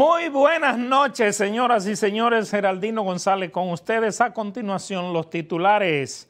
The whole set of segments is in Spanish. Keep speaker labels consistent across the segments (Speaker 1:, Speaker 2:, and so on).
Speaker 1: Muy buenas noches, señoras y señores. Geraldino González con ustedes. A continuación, los titulares.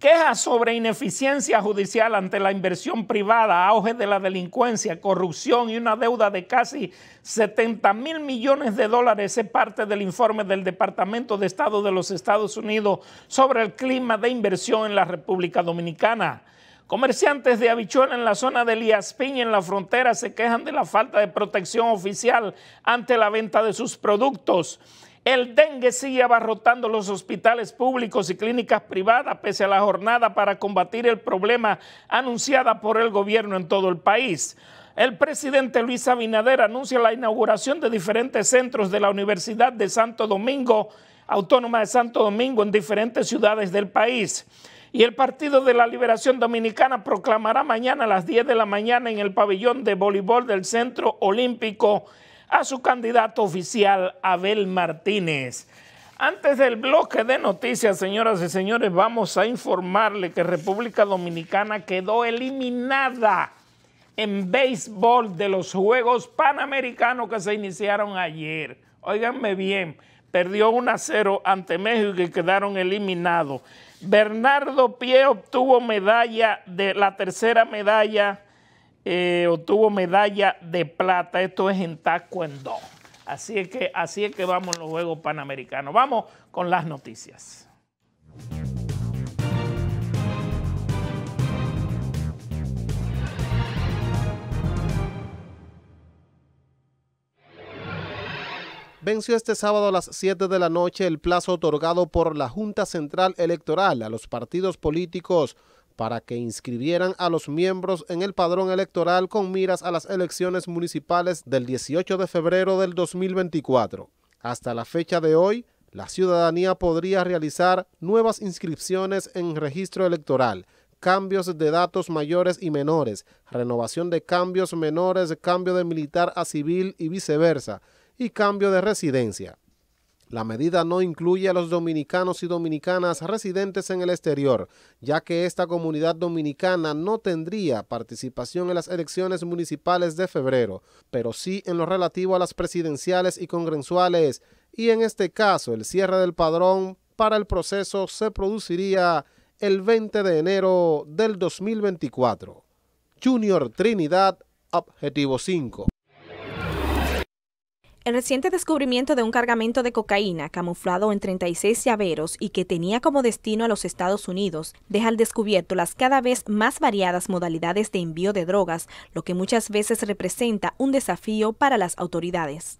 Speaker 1: Quejas sobre ineficiencia judicial ante la inversión privada, auge de la delincuencia, corrupción y una deuda de casi 70 mil millones de dólares es parte del informe del Departamento de Estado de los Estados Unidos sobre el clima de inversión en la República Dominicana. Comerciantes de habichón en la zona de Elías en la frontera, se quejan de la falta de protección oficial ante la venta de sus productos. El dengue sigue abarrotando los hospitales públicos y clínicas privadas pese a la jornada para combatir el problema anunciada por el gobierno en todo el país. El presidente Luis Abinader anuncia la inauguración de diferentes centros de la Universidad de Santo Domingo, Autónoma de Santo Domingo, en diferentes ciudades del país y el Partido de la Liberación Dominicana proclamará mañana a las 10 de la mañana en el pabellón de voleibol del Centro Olímpico a su candidato oficial, Abel Martínez. Antes del bloque de noticias, señoras y señores, vamos a informarle que República Dominicana quedó eliminada en béisbol de los Juegos Panamericanos que se iniciaron ayer. Óiganme bien, perdió 1 a 0 ante México y quedaron eliminados. Bernardo Pie obtuvo medalla de la tercera medalla, eh, obtuvo medalla de plata. Esto es en Taekwondo. Así es que así es que vamos los Juegos Panamericanos. Vamos con las noticias.
Speaker 2: venció este sábado a las 7 de la noche el plazo otorgado por la Junta Central Electoral a los partidos políticos para que inscribieran a los miembros en el padrón electoral con miras a las elecciones municipales del 18 de febrero del 2024. Hasta la fecha de hoy, la ciudadanía podría realizar nuevas inscripciones en registro electoral, cambios de datos mayores y menores, renovación de cambios menores, cambio de militar a civil y viceversa, y cambio de residencia. La medida no incluye a los dominicanos y dominicanas residentes en el exterior, ya que esta comunidad dominicana no tendría participación en las elecciones municipales de febrero, pero sí en lo relativo a las presidenciales y congresuales, y en este caso el cierre del padrón para el proceso se produciría el 20 de enero del 2024. Junior Trinidad, Objetivo 5.
Speaker 3: El reciente descubrimiento de un cargamento de cocaína camuflado en 36 llaveros y que tenía como destino a los Estados Unidos deja al descubierto las cada vez más variadas modalidades de envío de drogas, lo que muchas veces representa un desafío para las autoridades.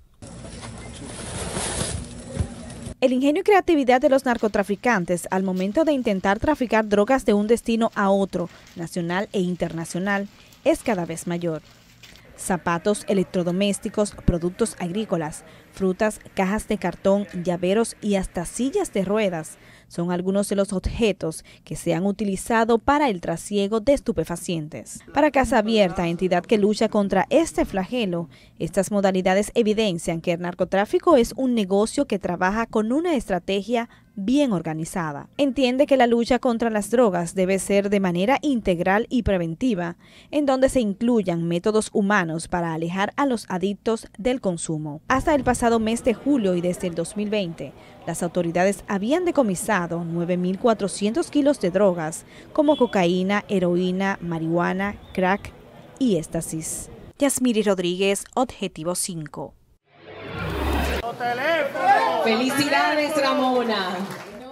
Speaker 3: El ingenio y creatividad de los narcotraficantes al momento de intentar traficar drogas de un destino a otro, nacional e internacional, es cada vez mayor zapatos, electrodomésticos, productos agrícolas, frutas, cajas de cartón, llaveros y hasta sillas de ruedas. Son algunos de los objetos que se han utilizado para el trasiego de estupefacientes. Para Casa Abierta, entidad que lucha contra este flagelo, estas modalidades evidencian que el narcotráfico es un negocio que trabaja con una estrategia bien organizada. Entiende que la lucha contra las drogas debe ser de manera integral y preventiva, en donde se incluyan métodos humanos para alejar a los adictos del consumo. Hasta el pasado mes de julio y desde el 2020, las autoridades habían decomisado 9.400 kilos de drogas, como cocaína, heroína, marihuana, crack y éxtasis.
Speaker 4: Yasmiri Rodríguez, Objetivo 5.
Speaker 5: Felicidades, Ramona.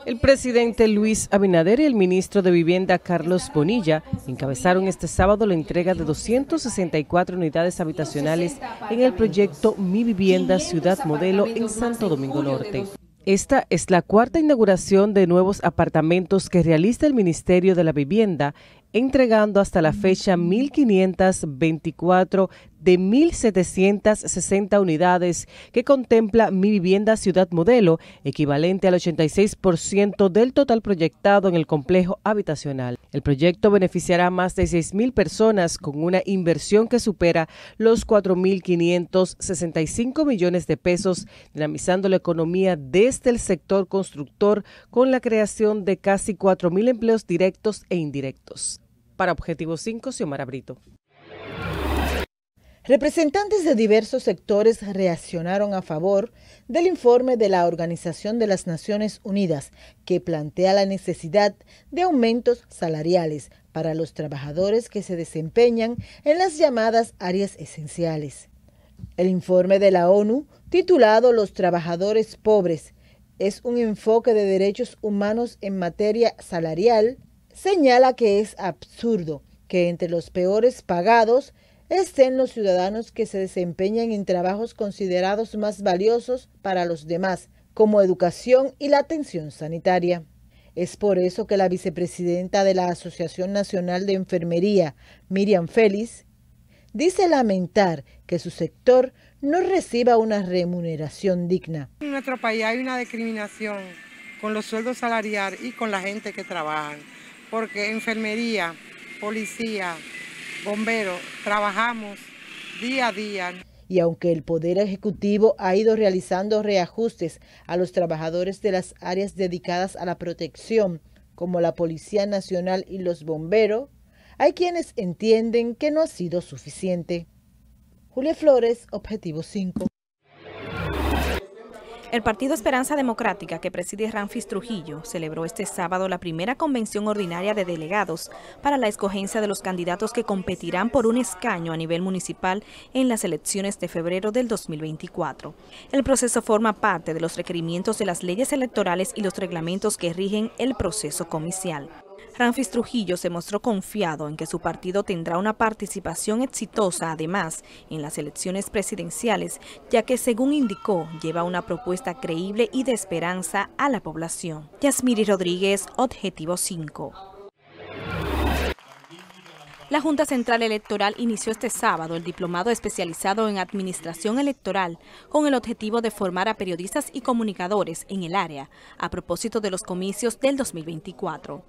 Speaker 4: El presidente Luis Abinader y el ministro de Vivienda Carlos Bonilla encabezaron este sábado la entrega de 264 unidades habitacionales en el proyecto Mi Vivienda Ciudad Modelo en Santo Domingo Norte. Esta es la cuarta inauguración de nuevos apartamentos que realiza el Ministerio de la Vivienda entregando hasta la fecha 1.524 de 1.760 unidades que contempla Mi Vivienda Ciudad Modelo, equivalente al 86% del total proyectado en el complejo habitacional. El proyecto beneficiará a más de 6.000 personas con una inversión que supera los 4.565 millones de pesos, dinamizando la economía desde el sector constructor con la creación de casi 4.000 empleos directos e indirectos. Para Objetivo 5, Xiomara Brito.
Speaker 5: Representantes de diversos sectores reaccionaron a favor del informe de la Organización de las Naciones Unidas, que plantea la necesidad de aumentos salariales para los trabajadores que se desempeñan en las llamadas áreas esenciales. El informe de la ONU, titulado Los trabajadores pobres, es un enfoque de derechos humanos en materia salarial, señala que es absurdo que entre los peores pagados estén los ciudadanos que se desempeñan en trabajos considerados más valiosos para los demás, como educación y la atención sanitaria. Es por eso que la vicepresidenta de la Asociación Nacional de Enfermería, Miriam Félix, dice lamentar que su sector no reciba una remuneración digna. En nuestro país hay una discriminación con los sueldos salariales y con la gente que trabaja porque enfermería, policía, bomberos, trabajamos día a día. Y aunque el Poder Ejecutivo ha ido realizando reajustes a los trabajadores de las áreas dedicadas a la protección, como la Policía Nacional y los bomberos, hay quienes entienden que no ha sido suficiente. Julia Flores, Objetivo 5. El Partido
Speaker 3: Esperanza Democrática, que preside Ramfis Trujillo, celebró este sábado la primera convención ordinaria de delegados para la escogencia de los candidatos que competirán por un escaño a nivel municipal en las elecciones de febrero del 2024. El proceso forma parte de los requerimientos de las leyes electorales y los reglamentos que rigen el proceso comicial. Ramfis Trujillo se mostró confiado en que su partido tendrá una participación exitosa, además, en las elecciones presidenciales, ya que, según indicó, lleva una propuesta creíble y de esperanza a la población. Yasmiri Rodríguez, Objetivo 5. La Junta Central Electoral inició este sábado el diplomado especializado en Administración Electoral con el objetivo de formar a periodistas y comunicadores en el área a propósito de los comicios del 2024.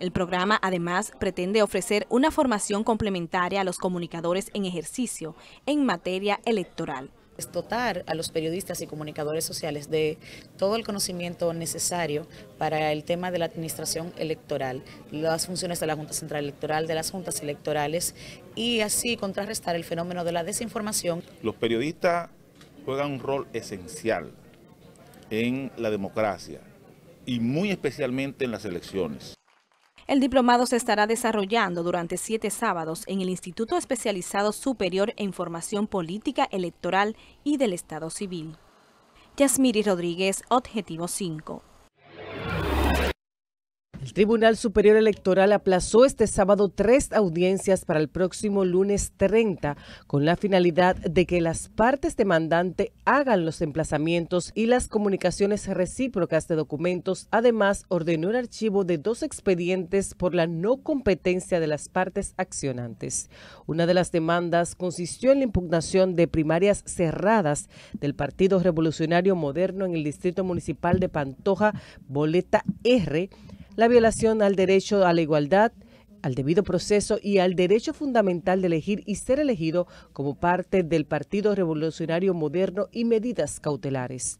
Speaker 3: El programa además pretende ofrecer una formación complementaria a los comunicadores en ejercicio
Speaker 5: en materia electoral dotar a los periodistas y comunicadores sociales de todo el conocimiento necesario para el tema de la administración electoral, las funciones de la Junta Central Electoral, de las juntas electorales y así contrarrestar el fenómeno de la desinformación.
Speaker 6: Los periodistas juegan un rol esencial en la democracia y muy especialmente en las elecciones.
Speaker 3: El diplomado se estará desarrollando durante siete sábados en el Instituto Especializado Superior en Formación Política Electoral y del Estado Civil. Yasmiri Rodríguez, Objetivo 5.
Speaker 4: El Tribunal Superior Electoral aplazó este sábado tres audiencias para el próximo lunes 30 con la finalidad de que las partes demandante hagan los emplazamientos y las comunicaciones recíprocas de documentos. Además, ordenó el archivo de dos expedientes por la no competencia de las partes accionantes. Una de las demandas consistió en la impugnación de primarias cerradas del Partido Revolucionario Moderno en el Distrito Municipal de Pantoja, boleta R la violación al derecho a la igualdad, al debido proceso y al derecho fundamental de elegir y ser elegido como parte del Partido Revolucionario Moderno y medidas cautelares.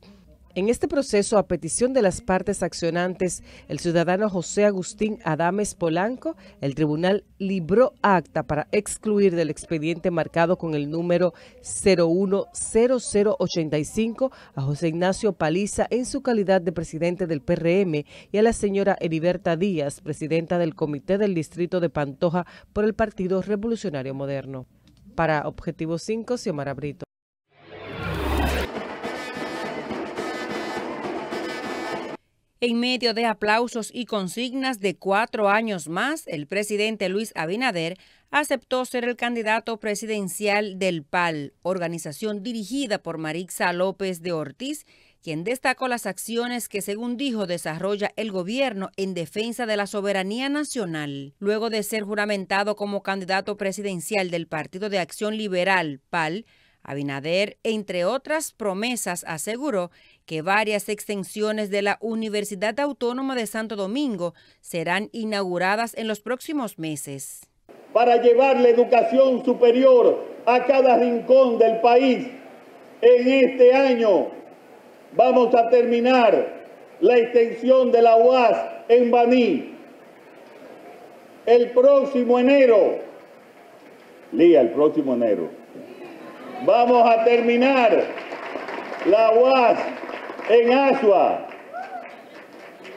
Speaker 4: En este proceso, a petición de las partes accionantes, el ciudadano José Agustín Adames Polanco, el tribunal libró acta para excluir del expediente marcado con el número 010085 a José Ignacio Paliza en su calidad de presidente del PRM y a la señora Heriberta Díaz, presidenta del Comité del Distrito de Pantoja por el Partido Revolucionario Moderno. Para Objetivo 5, Xiomara Brito. En
Speaker 7: medio de aplausos y consignas de cuatro años más, el presidente Luis Abinader aceptó ser el candidato presidencial del PAL, organización dirigida por Marixa López de Ortiz, quien destacó las acciones que, según dijo, desarrolla el gobierno en defensa de la soberanía nacional. Luego de ser juramentado como candidato presidencial del Partido de Acción Liberal, PAL, Abinader, entre otras promesas, aseguró que varias extensiones de la Universidad Autónoma de Santo Domingo serán inauguradas en los próximos meses.
Speaker 6: Para llevar la educación superior a cada rincón del país, en este año vamos a terminar la extensión de la UAS en Baní. El próximo enero, Lía, el próximo enero, vamos a terminar la UAS en Asua,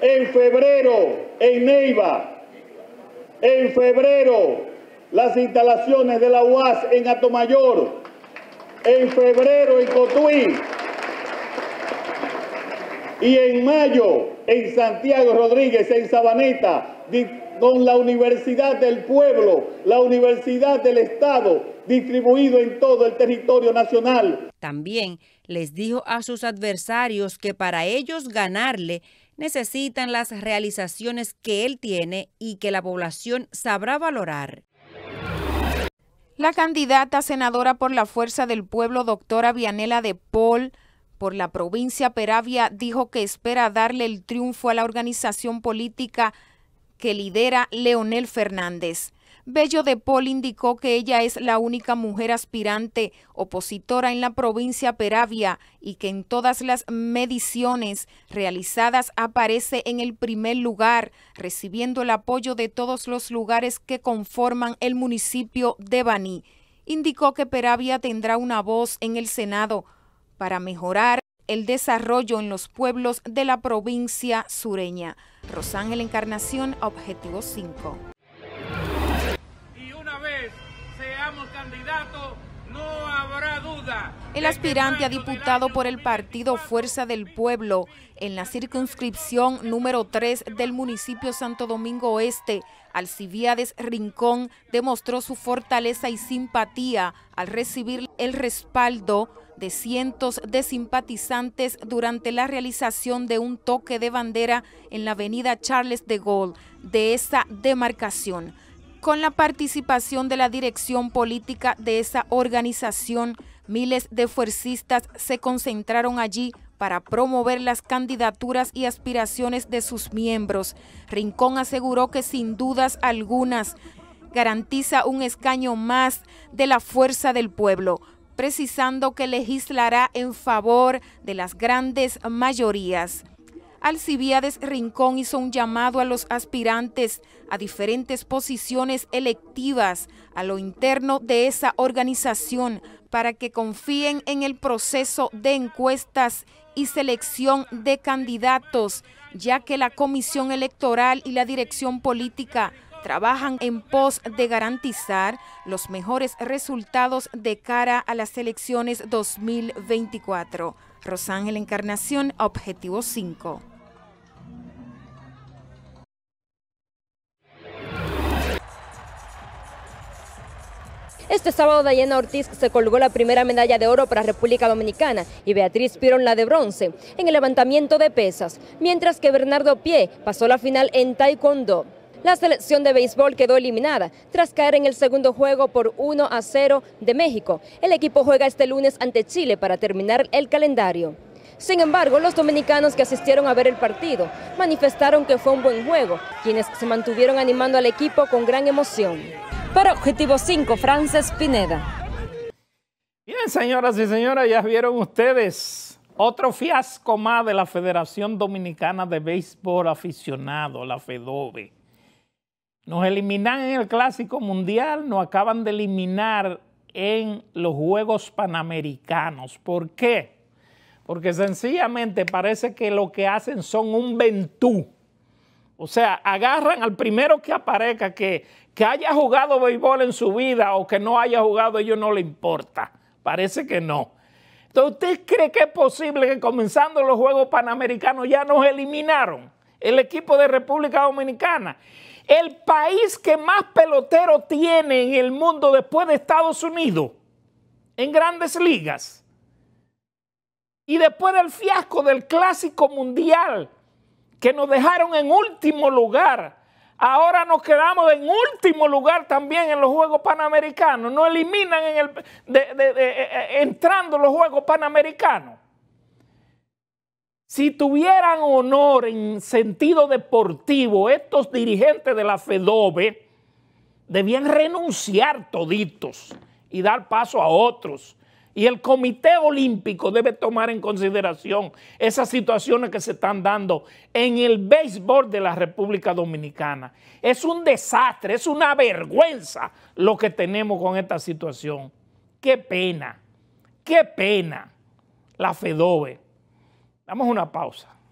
Speaker 6: en febrero en Neiva, en febrero las instalaciones de la UAS en Atomayor, en febrero en Cotuí y en mayo en Santiago Rodríguez, en Sabaneta, con la Universidad del Pueblo, la Universidad del Estado, distribuido en todo el territorio nacional.
Speaker 7: También les dijo a sus adversarios que para ellos ganarle necesitan las realizaciones que él tiene y que la población sabrá valorar.
Speaker 8: La candidata senadora por la Fuerza del Pueblo, doctora Vianela de Paul, por la provincia Peravia, dijo que espera darle el triunfo a la organización política que lidera Leonel Fernández. Bello de Paul indicó que ella es la única mujer aspirante opositora en la provincia Peravia y que en todas las mediciones realizadas aparece en el primer lugar, recibiendo el apoyo de todos los lugares que conforman el municipio de Baní. Indicó que Peravia tendrá una voz en el Senado para mejorar el desarrollo en los pueblos de la provincia sureña. Rosángel Encarnación, Objetivo 5. El aspirante a diputado por el partido Fuerza del Pueblo en la circunscripción número 3 del municipio Santo Domingo Oeste, Alcibiades Rincón, demostró su fortaleza y simpatía al recibir el respaldo de cientos de simpatizantes durante la realización de un toque de bandera en la avenida Charles de Gaulle de esa demarcación con la participación de la dirección política de esa organización Miles de fuercistas se concentraron allí para promover las candidaturas y aspiraciones de sus miembros. Rincón aseguró que sin dudas algunas garantiza un escaño más de la fuerza del pueblo, precisando que legislará en favor de las grandes mayorías. Alcibiades Rincón hizo un llamado a los aspirantes a diferentes posiciones electivas a lo interno de esa organización para que confíen en el proceso de encuestas y selección de candidatos, ya que la Comisión Electoral y la Dirección Política trabajan en pos de garantizar los mejores resultados de cara a las elecciones 2024. Rosángel Encarnación, Objetivo 5.
Speaker 7: Este sábado Dayana Ortiz se colgó la primera medalla de oro para República Dominicana y Beatriz Pirón la de bronce en el levantamiento de pesas, mientras que Bernardo Pie pasó la final en Taekwondo. La selección de béisbol quedó eliminada tras caer en el segundo juego por 1 a 0 de México. El equipo juega este lunes ante Chile para terminar el calendario. Sin embargo, los dominicanos que asistieron a ver el partido manifestaron que fue un buen juego, quienes se mantuvieron animando al equipo con gran emoción. Para Objetivo 5, Frances Pineda.
Speaker 1: Bien, señoras y señores, ya vieron ustedes otro fiasco más de la Federación Dominicana de Béisbol Aficionado, la FEDOBE. Nos eliminan en el Clásico Mundial, nos acaban de eliminar en los Juegos Panamericanos. ¿Por qué? Porque sencillamente parece que lo que hacen son un ventú o sea, agarran al primero que aparezca que, haya jugado béisbol en su vida o que no haya jugado, a ellos no le importa. Parece que no. Entonces, ¿usted cree que es posible que comenzando los Juegos Panamericanos ya nos eliminaron el equipo de República Dominicana? El país que más pelotero tiene en el mundo después de Estados Unidos, en grandes ligas. Y después del fiasco del Clásico Mundial que nos dejaron en último lugar. Ahora nos quedamos en último lugar también en los Juegos Panamericanos. Nos eliminan en el, eh, eh, entrando los Juegos Panamericanos. Si tuvieran honor en sentido deportivo, estos dirigentes de la FEDOBE debían renunciar toditos y dar paso a otros y el Comité Olímpico debe tomar en consideración esas situaciones que se están dando en el béisbol de la República Dominicana. Es un desastre, es una vergüenza lo que tenemos con esta situación. Qué pena, qué pena. La FEDOBE. Damos una pausa.